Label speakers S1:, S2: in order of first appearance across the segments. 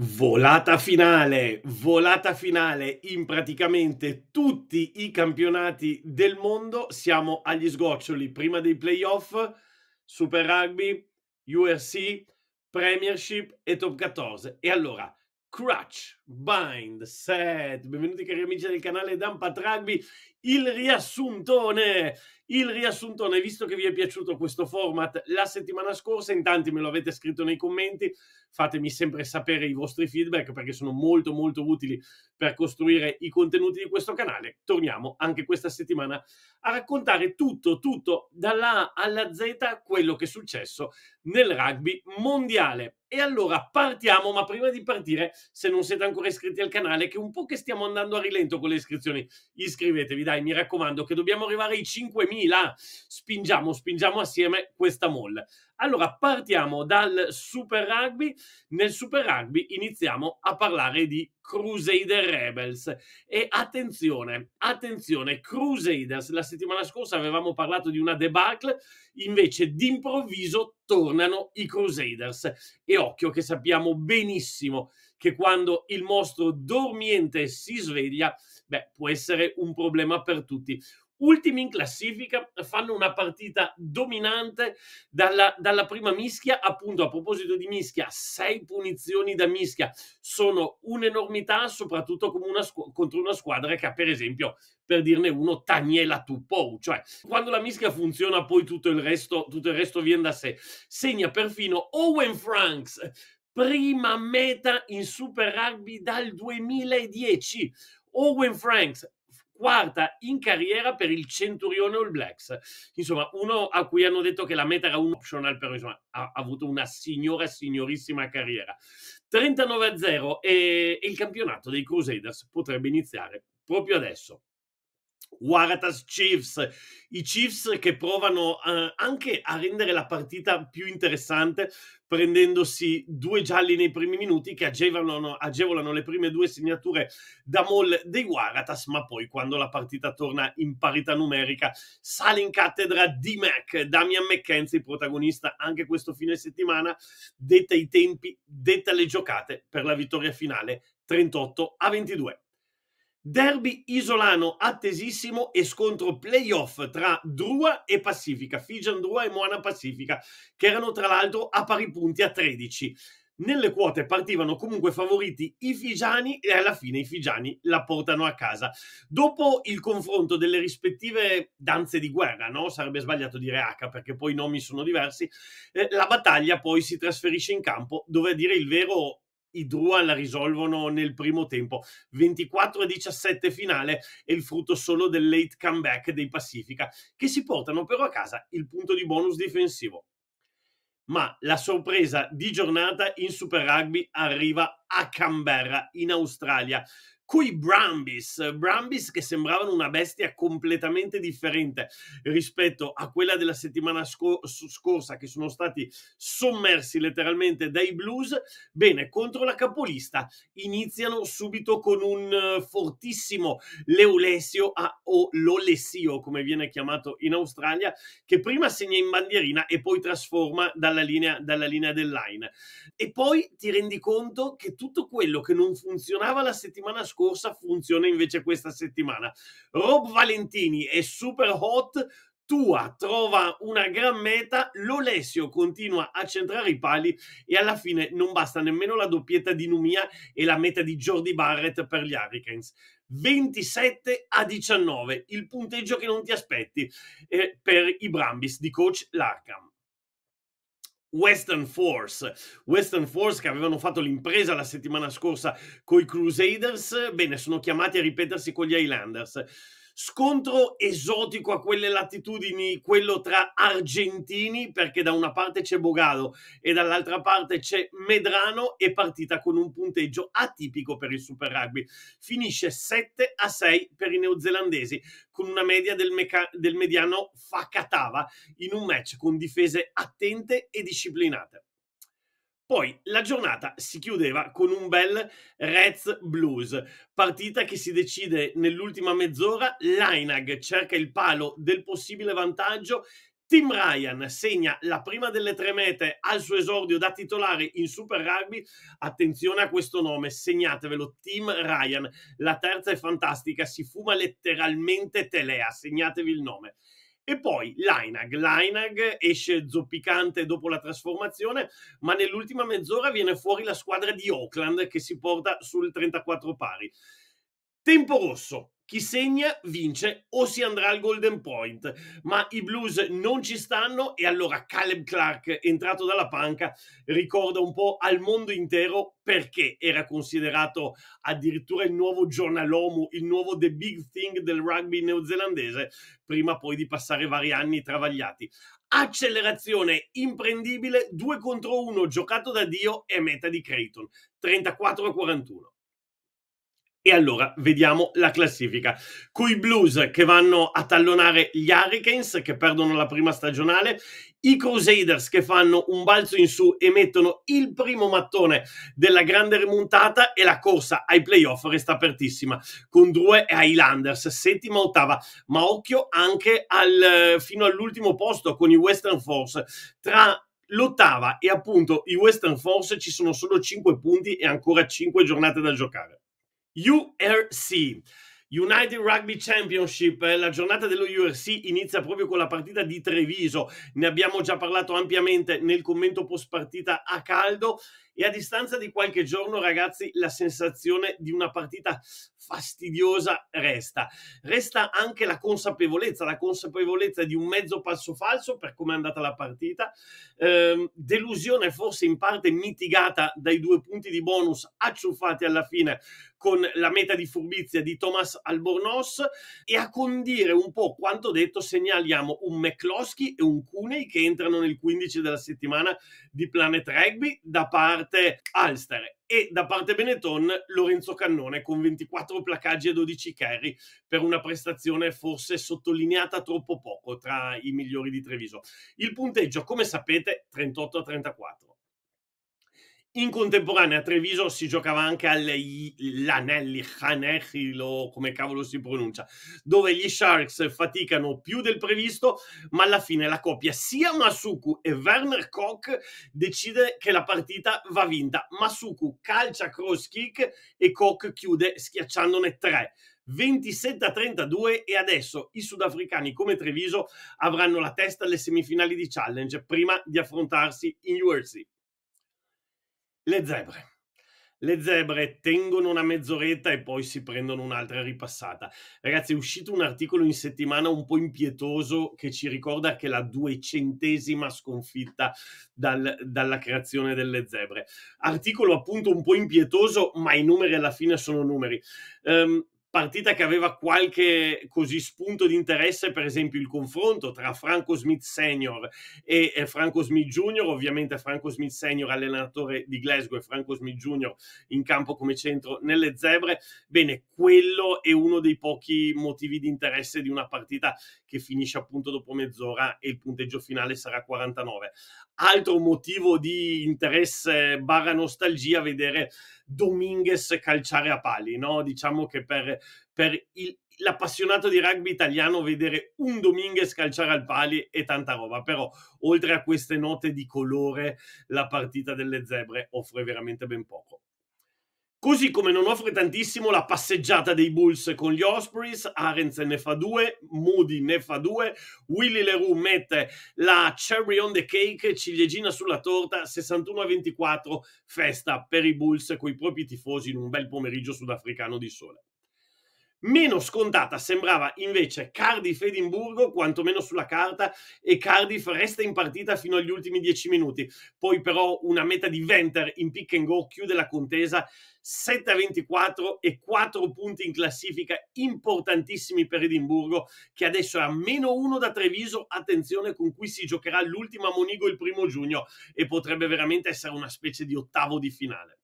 S1: Volata finale, volata finale in praticamente tutti i campionati del mondo. Siamo agli sgoccioli prima dei playoff, Super Rugby, URC, Premiership e Top 14. E allora, crutch, bind, set. Benvenuti cari amici del canale Dumpat Rugby il riassuntone. Il riassuntone, visto che vi è piaciuto questo format la settimana scorsa, in tanti me lo avete scritto nei commenti, fatemi sempre sapere i vostri feedback perché sono molto molto utili per costruire i contenuti di questo canale. Torniamo anche questa settimana a raccontare tutto, tutto dalla A alla Z quello che è successo nel rugby mondiale. E allora partiamo, ma prima di partire, se non siete ancora iscritti al canale, che un po' che stiamo andando a rilento con le iscrizioni, iscrivetevi dai, mi raccomando, che dobbiamo arrivare ai 5.000. Spingiamo, spingiamo assieme questa molla. Allora, partiamo dal Super Rugby. Nel Super Rugby iniziamo a parlare di Crusader Rebels. E attenzione, attenzione, Crusaders, la settimana scorsa avevamo parlato di una debacle, invece d'improvviso tornano i Crusaders. E occhio che sappiamo benissimo che quando il mostro dormiente si sveglia, beh, può essere un problema per tutti. Ultimi in classifica fanno una partita dominante dalla, dalla, prima mischia. Appunto, a proposito di mischia, sei punizioni da mischia sono un'enormità, soprattutto una squ- contro una squadra che ha, per esempio, per dirne uno, Taniela Tupou. Cioè, quando la mischia funziona, poi tutto il resto, tutto il resto viene da sé. Segna perfino Owen Franks prima meta in Super Rugby dal 2010. Owen Franks, quarta in carriera per il Centurione All Blacks. Insomma, uno a cui hanno detto che la meta era un optional, però insomma, ha, avuto una signora, signorissima carriera. 39 0 e, e il campionato dei Crusaders potrebbe iniziare proprio adesso. Waratas Chiefs, i Chiefs che provano eh, anche a rendere la partita più interessante prendendosi due gialli nei primi minuti che agevolano, agevolano le prime due segnature da mall dei Waratas, ma poi quando la partita torna in parità numerica sale in cattedra D-Mac, Damian McKenzie, protagonista anche questo fine settimana, detta i tempi, detta le giocate per la vittoria finale 38 a 22. Derby isolano attesissimo e scontro playoff tra Drua e Pacifica, Figian Drua e Moana Pacifica, che erano tra l'altro a pari punti a 13. Nelle quote partivano comunque favoriti i Figiani e alla fine i Figiani la portano a casa. Dopo il confronto delle rispettive danze di guerra, no? sarebbe sbagliato dire H perché poi i nomi sono diversi, eh, la battaglia poi si trasferisce in campo dove a dire il vero i Drua la risolvono nel primo tempo 24 a 17 finale è il frutto solo del late comeback dei Pacifica che si portano però a casa il punto di bonus difensivo ma la sorpresa di giornata in Super Rugby arriva a Canberra in Australia coi Brambis, Brambis che sembravano una bestia completamente differente rispetto a quella della settimana scor- scorsa che sono stati sommersi letteralmente dai Blues. Bene, contro la capolista iniziano subito con un fortissimo Leolesio a, o Lolessio come viene chiamato in Australia che prima segna in bandierina e poi trasforma dalla linea, dalla linea del line. E poi ti rendi conto che tutto quello che non funzionava la settimana scorsa scorsa, funziona invece questa settimana. Rob Valentini è super hot, Tua trova una gran meta, l'Olesio continua a centrare i pali e alla fine non basta nemmeno la doppietta di Numia e la meta di Jordi Barrett per gli Hurricanes. 27 a 19, il punteggio che non ti aspetti eh, per i Brambis di coach Larkham. Western Force, Western Force che avevano fatto l'impresa la settimana scorsa con i Crusaders, bene, sono chiamati a ripetersi con gli Highlanders. Scontro esotico a quelle latitudini, quello tra argentini, perché da una parte c'è Bogalo e dall'altra parte c'è Medrano, e partita con un punteggio atipico per il Super Rugby. Finisce 7 a 6 per i neozelandesi, con una media del, meca- del mediano Fakatava in un match con difese attente e disciplinate. Poi la giornata si chiudeva con un bel Reds Blues, partita che si decide nell'ultima mezz'ora. Linag cerca il palo del possibile vantaggio. Tim Ryan segna la prima delle tre mete al suo esordio da titolare in Super Rugby. Attenzione a questo nome, segnatevelo, Tim Ryan. La terza è fantastica, si fuma letteralmente telea, segnatevi il nome. E poi Linag. Linag esce zoppicante dopo la trasformazione, ma nell'ultima mezz'ora viene fuori la squadra di Oakland che si porta sul 34 pari. Tempo rosso, chi segna vince o si andrà al golden point. Ma i Blues non ci stanno e allora Caleb Clark, entrato dalla panca, ricorda un po' al mondo intero perché era considerato addirittura il nuovo giornalomo, il nuovo The Big Thing del rugby neozelandese, prima poi di passare vari anni travagliati. Accelerazione imprendibile, 2 contro 1 giocato da Dio e meta di Creighton, 34 a 41. E allora vediamo la classifica. Coi Blues che vanno a tallonare gli Hurricanes che perdono la prima stagionale, i Crusaders che fanno un balzo in su e mettono il primo mattone della grande rimontata e la corsa ai playoff resta apertissima con Drue e Highlanders, settima, ottava, ma occhio anche al, eh, fino all'ultimo posto con i Western Force tra l'ottava e appunto i Western Force ci sono solo 5 punti e ancora 5 giornate da giocare. URC. United Rugby Championship, eh, la giornata dello URC inizia proprio con la partita di Treviso, ne abbiamo già parlato ampiamente nel commento post partita a caldo e a distanza di qualche giorno ragazzi la sensazione di una partita fastidiosa resta. Resta anche la consapevolezza, la consapevolezza di un mezzo passo falso per come è andata la partita, eh, delusione forse in parte mitigata dai due punti di bonus acciuffati alla fine con la meta di furbizia di Thomas Albornoz e a condire un po' quanto detto segnaliamo un McCloskey e un Cuney che entrano nel 15 della settimana di Planet Rugby da parte Alster e da parte Benetton Lorenzo Cannone con 24 placaggi e 12 carry per una prestazione forse sottolineata troppo poco tra i migliori di Treviso. Il punteggio, come sapete, 38 a 34. In contemporanea a Treviso si giocava anche all'Anelli, Hanechil o come cavolo si pronuncia, dove gli Sharks faticano più del previsto, ma alla fine la coppia sia Masuku e Werner Koch decide che la partita va vinta. Masuku calcia cross kick e Koch chiude schiacciandone tre. 27 a 32 e adesso i sudafricani come Treviso avranno la testa alle semifinali di challenge prima di affrontarsi in URC. Le zebre. Le zebre tengono una mezz'oretta e poi si prendono un'altra ripassata. Ragazzi, è uscito un articolo in settimana un po' impietoso che ci ricorda che la duecentesima sconfitta dal, dalla creazione delle zebre. Articolo appunto un po' impietoso, ma i numeri alla fine sono numeri. Um, partita che aveva qualche così spunto di interesse, per esempio il confronto tra Franco Smith Senior e, Franco Smith Junior, ovviamente Franco Smith Senior allenatore di Glasgow e Franco Smith Junior in campo come centro nelle zebre, bene, quello è uno dei pochi motivi di interesse di una partita che finisce appunto dopo mezz'ora e il punteggio finale sarà 49. Altro motivo di interesse barra nostalgia vedere Dominguez calciare a pali, no? diciamo che per per il, l'appassionato di rugby italiano vedere un Dominguez calciare al pali e tanta roba, però oltre a queste note di colore la partita delle zebre offre veramente ben poco. Così come non offre tantissimo la passeggiata dei Bulls con gli Ospreys, Arenz ne fa due, Moody ne fa due, Willy Leroux mette la cherry on the cake, ciliegina sulla torta, 61-24, festa per i Bulls con i propri tifosi in un bel pomeriggio sudafricano di sole. Meno scontata sembrava invece Cardiff-Edimburgo, quantomeno sulla carta, e Cardiff resta in partita fino agli ultimi 10 minuti. Poi però una meta di Venter in pick and go chiude la contesa 7 a 24 e 4 punti in classifica importantissimi per Edimburgo che adesso è a meno 1 da Treviso, attenzione con cui si giocherà l'ultima Monigo il primo giugno e potrebbe veramente essere una specie di ottavo di finale.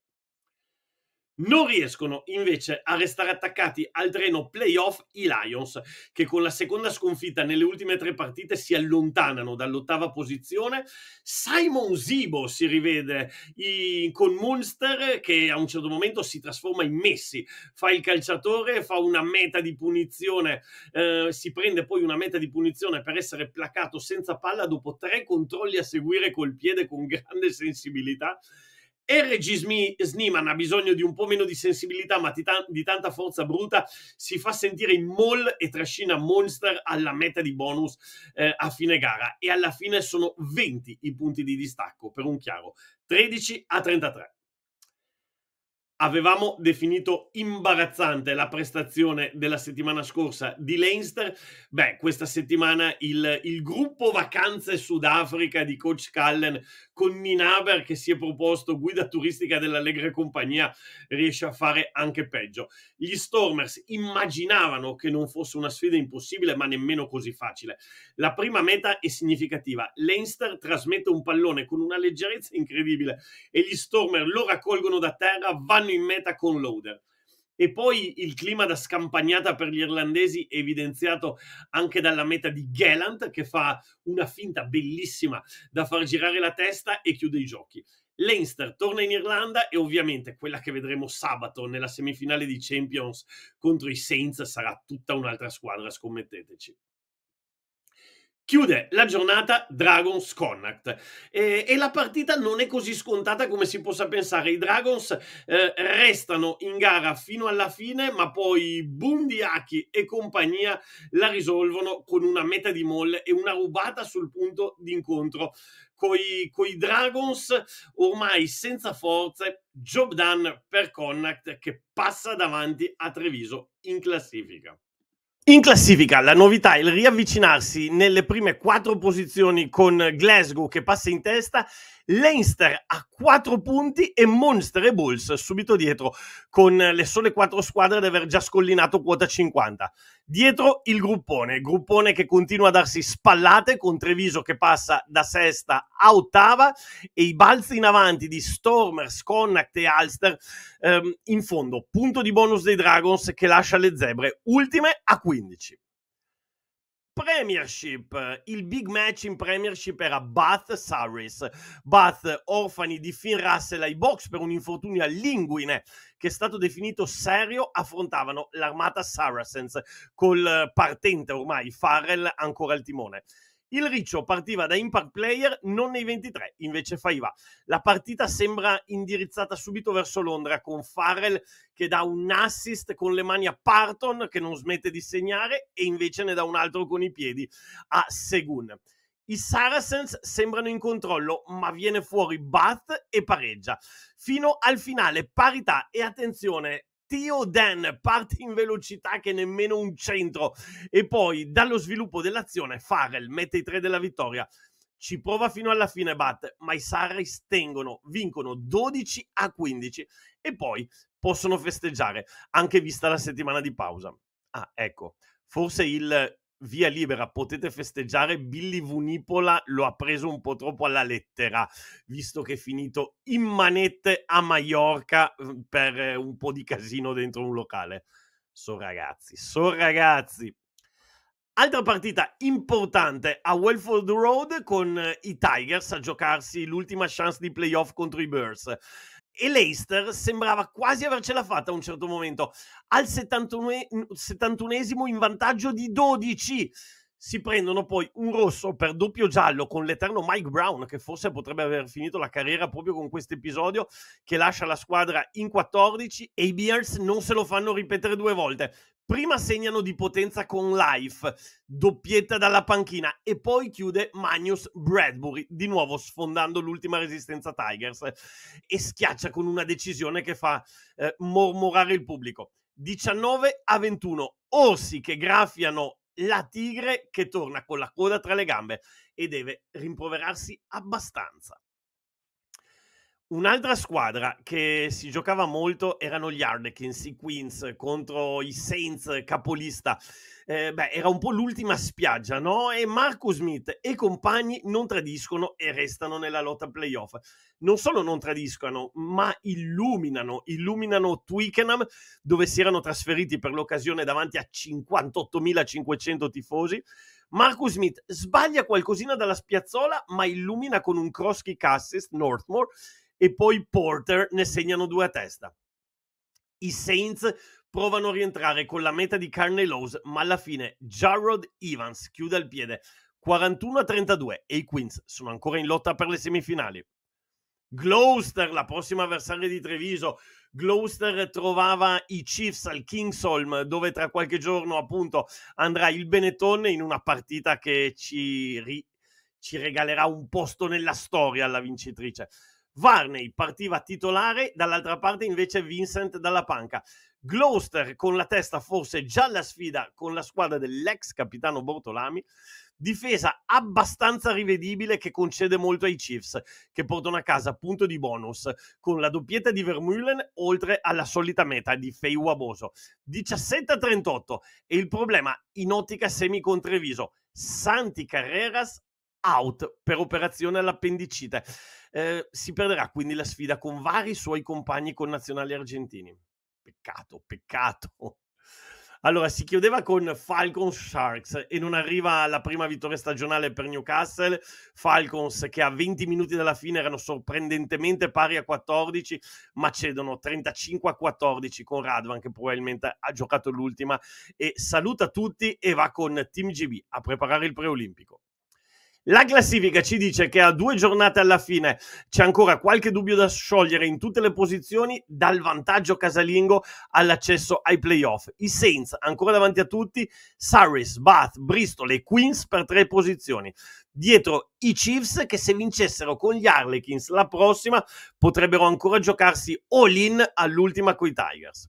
S1: Non riescono invece a restare attaccati al treno playoff i Lions, che con la seconda sconfitta nelle ultime tre partite si allontanano dall'ottava posizione. Simon Zibo si rivede in, con Munster, che a un certo momento si trasforma in Messi, fa il calciatore, fa una meta di punizione, eh, si prende poi una meta di punizione per essere placato senza palla dopo tre controlli a seguire col piede con grande sensibilità. RG Sniman ha bisogno di un po' meno di sensibilità, ma di, ta- di, tanta forza bruta. Si fa sentire in mall e trascina Monster alla meta di bonus eh, a fine gara. E alla fine sono 20 i punti di distacco per un chiaro 13 a 33 avevamo definito imbarazzante la prestazione della settimana scorsa di Leinster. Beh, questa settimana il, il gruppo vacanze Sudafrica di coach Cullen con Ninaber che si è proposto guida turistica dell'Allegra Compagnia riesce a fare anche peggio. Gli Stormers immaginavano che non fosse una sfida impossibile, ma nemmeno così facile. La prima meta è significativa. Leinster trasmette un pallone con una leggerezza incredibile e gli Stormer lo raccolgono da terra, vanno vanno in meta con Loader. E poi il clima da scampagnata per gli irlandesi evidenziato anche dalla meta di Gallant che fa una finta bellissima da far girare la testa e chiude i giochi. Leinster torna in Irlanda e ovviamente quella che vedremo sabato nella semifinale di Champions contro i Saints sarà tutta un'altra squadra, scommetteteci. Chiude la giornata Dragons Connacht e, e, la partita non è così scontata come si possa pensare. I Dragons eh, restano in gara fino alla fine, ma poi Bundiachi e compagnia la risolvono con una meta di molle e una rubata sul punto d'incontro. Coi, coi Dragons ormai senza forze, job done per Connacht che passa davanti a Treviso in classifica. In classifica la novità è il riavvicinarsi nelle prime quattro posizioni con Glasgow che passa in testa Leinster a 4 punti e Monster e Bulls subito dietro con le sole 4 squadre ad aver già scollinato quota 50. Dietro il gruppone, gruppone che continua a darsi spallate con Treviso che passa da sesta a ottava e i balzi in avanti di Stormers, Connacht e Alster ehm, in fondo. Punto di bonus dei Dragons che lascia le zebre ultime a 15. Premiership, il big match in Premiership era Bath Saris. Bath, orfani di Finn Russell ai box per un infortunio a linguine che è stato definito serio, affrontavano l'armata Saracens col eh, partente ormai Farrell ancora al timone. Il Riccio partiva da impact player non nei 23, invece Faiva. La partita sembra indirizzata subito verso Londra con Farrell che dà un assist con le mani a Parton che non smette di segnare e invece ne dà un altro con i piedi a Segun. I Saracens sembrano in controllo, ma viene fuori Bath e pareggia. Fino al finale, parità e attenzione, Tio Dan parte in velocità che nemmeno un centro e poi dallo sviluppo dell'azione Farrell mette i tre della vittoria ci prova fino alla fine batte, ma i Sarris tengono, vincono 12 a 15 e poi possono festeggiare, anche vista la settimana di pausa. Ah, ecco, forse il via libera, potete festeggiare. Billy Vunipola lo ha preso un po' troppo alla lettera, visto che è finito in manette a Maiorca mm, per eh, un po' di casino dentro un locale. So ragazzi, so ragazzi. Altra partita importante a Welford Road con eh, i Tigers a giocarsi l'ultima chance di playoff contro i Bears e l'Eister sembrava quasi avercela fatta a un certo momento. Al 71esimo in vantaggio di 12 si prendono poi un rosso per doppio giallo con l'eterno Mike Brown, che forse potrebbe aver finito la carriera proprio con questo episodio, che lascia la squadra in 14 e i Bears non se lo fanno ripetere due volte prima segnano di potenza con Life, doppietta dalla panchina, e poi chiude Magnus Bradbury, di nuovo sfondando l'ultima resistenza Tigers, e schiaccia con una decisione che fa eh, mormorare il pubblico. 19 a 21, orsi che graffiano la tigre che torna con la coda tra le gambe e deve rimproverarsi abbastanza. Un'altra squadra che si giocava molto erano gli Harlequins, i Queens contro i Saints capolista. Eh, beh, era un po' l'ultima spiaggia, no? E Marco Smith e compagni non tradiscono e restano nella lotta playoff. Non solo non tradiscono, ma illuminano, illuminano Twickenham, dove si erano trasferiti per l'occasione davanti a 58.500 tifosi. Marcus Smith sbaglia qualcosina dalla spiazzola, ma illumina con un cross kick assist Northmore e poi Porter ne segnano due a testa. I Saints provano a rientrare con la meta di Carney Lowe's, ma alla fine Jarrod Evans chiude al piede 41 a 32 e i Queens sono ancora in lotta per le semifinali. Gloucester, la prossima avversaria di Treviso, Gloucester trovava i Chiefs al Kingsholm, dove tra qualche giorno appunto andrà il Benetton in una partita che ci, ri- ci regalerà un posto nella storia alla vincitrice. Varney partiva titolare, dall'altra parte invece Vincent dalla panca. Gloucester con la testa forse già alla sfida con la squadra dell'ex capitano Bortolami. Difesa abbastanza rivedibile che concede molto ai Chiefs, che portano a casa punto di bonus con la doppietta di Vermeulen oltre alla solita meta di Fei Waboso. 17-38 e il problema in ottica semi-contreviso. Santi Carreras out per operazione all'appendicite eh, si perderà quindi la sfida con vari suoi compagni connazionali argentini. Peccato, peccato. Allora, si chiudeva con Falcons Sharks e non arriva la prima vittoria stagionale per Newcastle. Falcons che a 20 minuti dalla fine erano sorprendentemente pari a 14, ma cedono 35 a 14 con Radvan che probabilmente ha giocato l'ultima e saluta tutti e va con Team GB a preparare il preolimpico. La classifica ci dice che a due giornate alla fine c'è ancora qualche dubbio da sciogliere in tutte le posizioni, dal vantaggio casalingo all'accesso ai playoff. I Saints ancora davanti a tutti, Saris, Bath, Bristol e Queens per tre posizioni. Dietro i Chiefs che se vincessero con gli Harlequins la prossima potrebbero ancora giocarsi all-in all'ultima coi Tigers.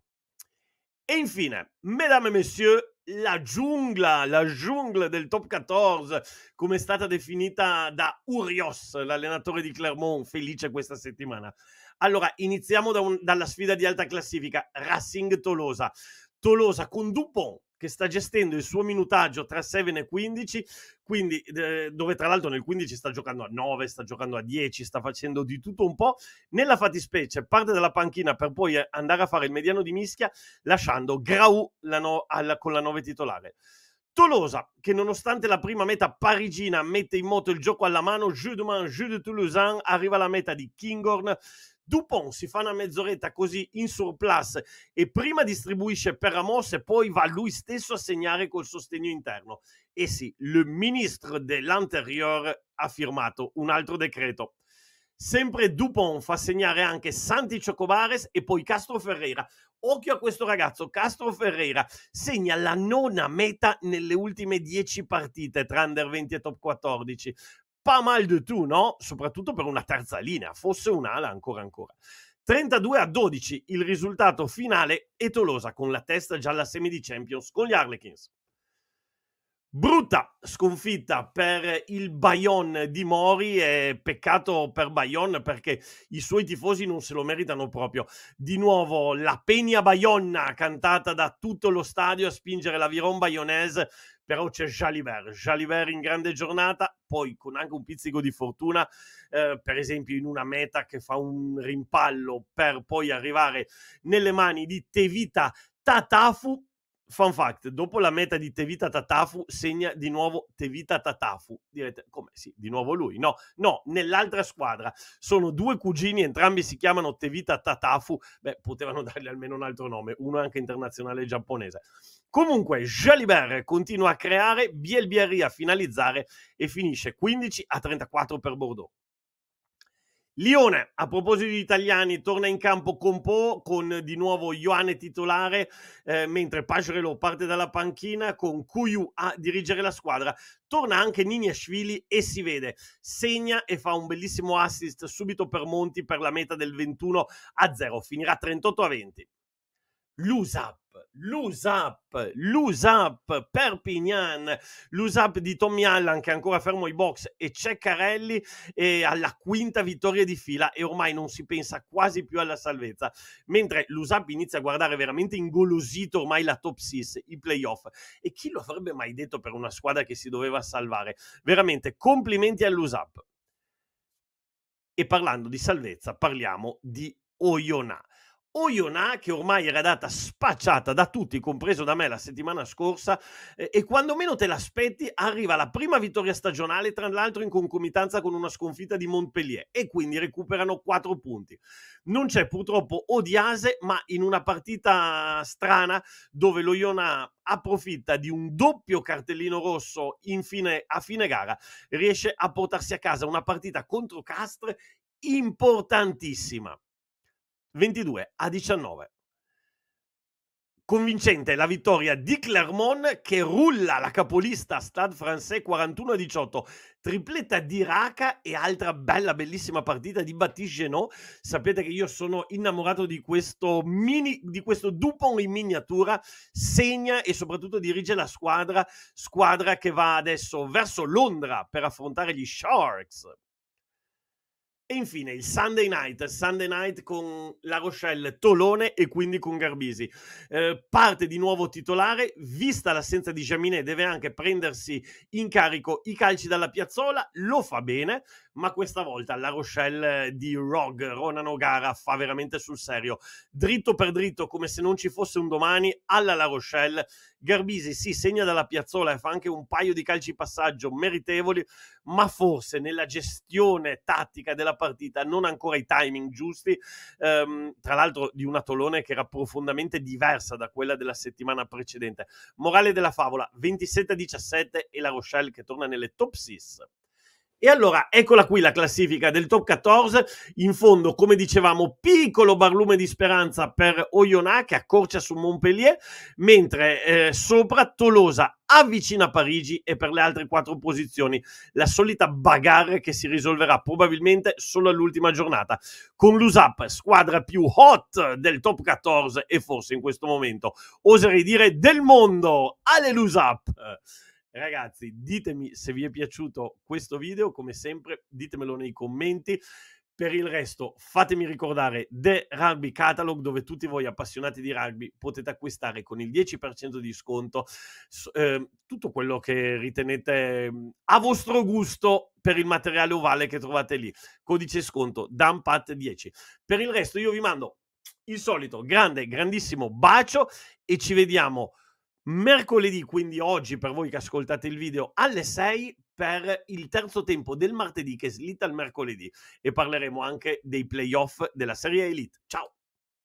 S1: E infine, mesdames et messieurs, la giungla, la giungla del top 14, come è stata definita da Urios, l'allenatore di Clermont, felice questa settimana. Allora, iniziamo da un, dalla sfida di alta classifica, Racing Tolosa. Tolosa con Dupont, che sta gestendo il suo minutaggio tra 7 e 15, quindi, eh, dove tra l'altro nel 15 sta giocando a 9, sta giocando a 10, sta facendo di tutto un po', nella fattispecie parte dalla panchina per poi andare a fare il mediano di mischia, lasciando Grau la no- alla, con la 9 titolare. Tolosa, che nonostante la prima meta parigina mette in moto il gioco alla mano, Jeu de Man, Jeu de Toulousain, arriva alla meta di Kinghorn, Dupont si fa una mezz'oretta così in surplus e prima distribuisce per Ramos e poi va lui stesso a segnare col sostegno interno. E eh sì, il ministro dell'Interior ha firmato un altro decreto. Sempre Dupont fa segnare anche Santi Ciocobares e poi Castro Ferreira. Occhio a questo ragazzo, Castro Ferreira segna la nona meta nelle ultime 10 partite tra Under 20 e Top 14 pas mal de tout, no? Soprattutto per una terza linea, fosse un'ala ancora ancora. 32 a 12 il risultato finale è Tolosa con la testa già alla semi di Champions con gli Harlequins. Brutta sconfitta per il Bayon di Mori e peccato per Bayon perché i suoi tifosi non se lo meritano proprio. Di nuovo la Pegna Bayonna cantata da tutto lo stadio a spingere la Viron Bayonese, però c'è Jalibert, Jalibert in grande giornata, poi con anche un pizzico di fortuna, eh, per esempio in una meta che fa un rimpallo per poi arrivare nelle mani di Tevita Tatafu Fun fact, dopo la meta di Tevita Tatafu segna di nuovo Tevita Tatafu. Direte, come? Sì, di nuovo lui. No, no, nell'altra squadra sono due cugini, entrambi si chiamano Tevita Tatafu. Beh, potevano dargli almeno un altro nome, uno è anche internazionale giapponese. Comunque, Jalibert continua a creare, Bielbieri a finalizzare e finisce 15 a 34 per Bordeaux. Lione, a proposito di italiani, torna in campo con Po, con di nuovo Ioane titolare, eh, mentre Pagerelo parte dalla panchina con Kuyu a dirigere la squadra. Torna anche Niniashvili e si vede, segna e fa un bellissimo assist subito per Monti per la meta del 21 a 0, finirà 38 a 20. L'USA l'USAP, l'USAP Perpignan, l'USAP di Tommy Allan che è ancora fermo ai box e Ceccarelli e alla quinta vittoria di fila e ormai non si pensa quasi più alla salvezza, mentre l'USAP inizia a guardare veramente ingolosito ormai la top 6, i playoff e chi lo avrebbe mai detto per una squadra che si doveva salvare? Veramente complimenti all'USAP. E parlando di salvezza parliamo di Oyonà. Oyonà che ormai era data spacciata da tutti, compreso da me la settimana scorsa, eh, e quando meno te l'aspetti arriva la prima vittoria stagionale, tra l'altro in concomitanza con una sconfitta di Montpellier, e quindi recuperano quattro punti. Non c'è purtroppo Odiase, ma in una partita strana dove lo Ionà approfitta di un doppio cartellino rosso fine, a fine gara, riesce a portarsi a casa una partita contro Castre importantissima 22 a 19. Convincente la vittoria di Clermont che rulla la capolista Stade Français 41-18, a tripletta di Raka e altra bella bellissima partita di Baptiste Genot. Sapete che io sono innamorato di questo mini di questo Dupont in miniatura, segna e soprattutto dirige la squadra, squadra che va adesso verso Londra per affrontare gli Sharks. E infine il Sunday night, Sunday night con La Rochelle Tolone e quindi con Garbisi. Eh, parte di nuovo titolare, vista l'assenza di Giaminet deve anche prendersi in carico i calci dalla piazzola, lo fa bene, ma questa volta la Rochelle eh, di Rog, Ronan O'Gara, fa veramente sul serio. Dritto per dritto, come se non ci fosse un domani, alla La Rochelle. Garbisi si segna dalla piazzola e fa anche un paio di calci passaggio meritevoli, ma forse nella gestione tattica della partita non ancora i timing giusti. Ehm, tra l'altro di una Tolone che era profondamente diversa da quella della settimana precedente. Morale della favola, 27-17 e la Rochelle che torna nelle top 6. E allora eccola qui la classifica del top 14, in fondo come dicevamo piccolo barlume di speranza per Oyonnax che accorcia su Montpellier, mentre eh, sopra Tolosa avvicina Parigi e per le altre quattro posizioni la solita bagarre che si risolverà probabilmente solo all'ultima giornata con l'USAP, squadra più hot del top 14 e forse in questo momento oserei dire del mondo. Alle l'USAP! Ragazzi, ditemi se vi è piaciuto questo video, come sempre ditemelo nei commenti. Per il resto, fatemi ricordare The Rugby Catalog, dove tutti voi appassionati di rugby potete acquistare con il 10% di sconto eh, tutto quello che ritenete mm, a vostro gusto per il materiale ovale che trovate lì. Codice sconto DAMPAT10. Per il resto, io vi mando il solito grande, grandissimo bacio e ci vediamo mercoledì, quindi oggi per voi che ascoltate il video, alle 6 per il terzo tempo del martedì che slitta al mercoledì e parleremo anche dei playoff della Serie Elite. Ciao!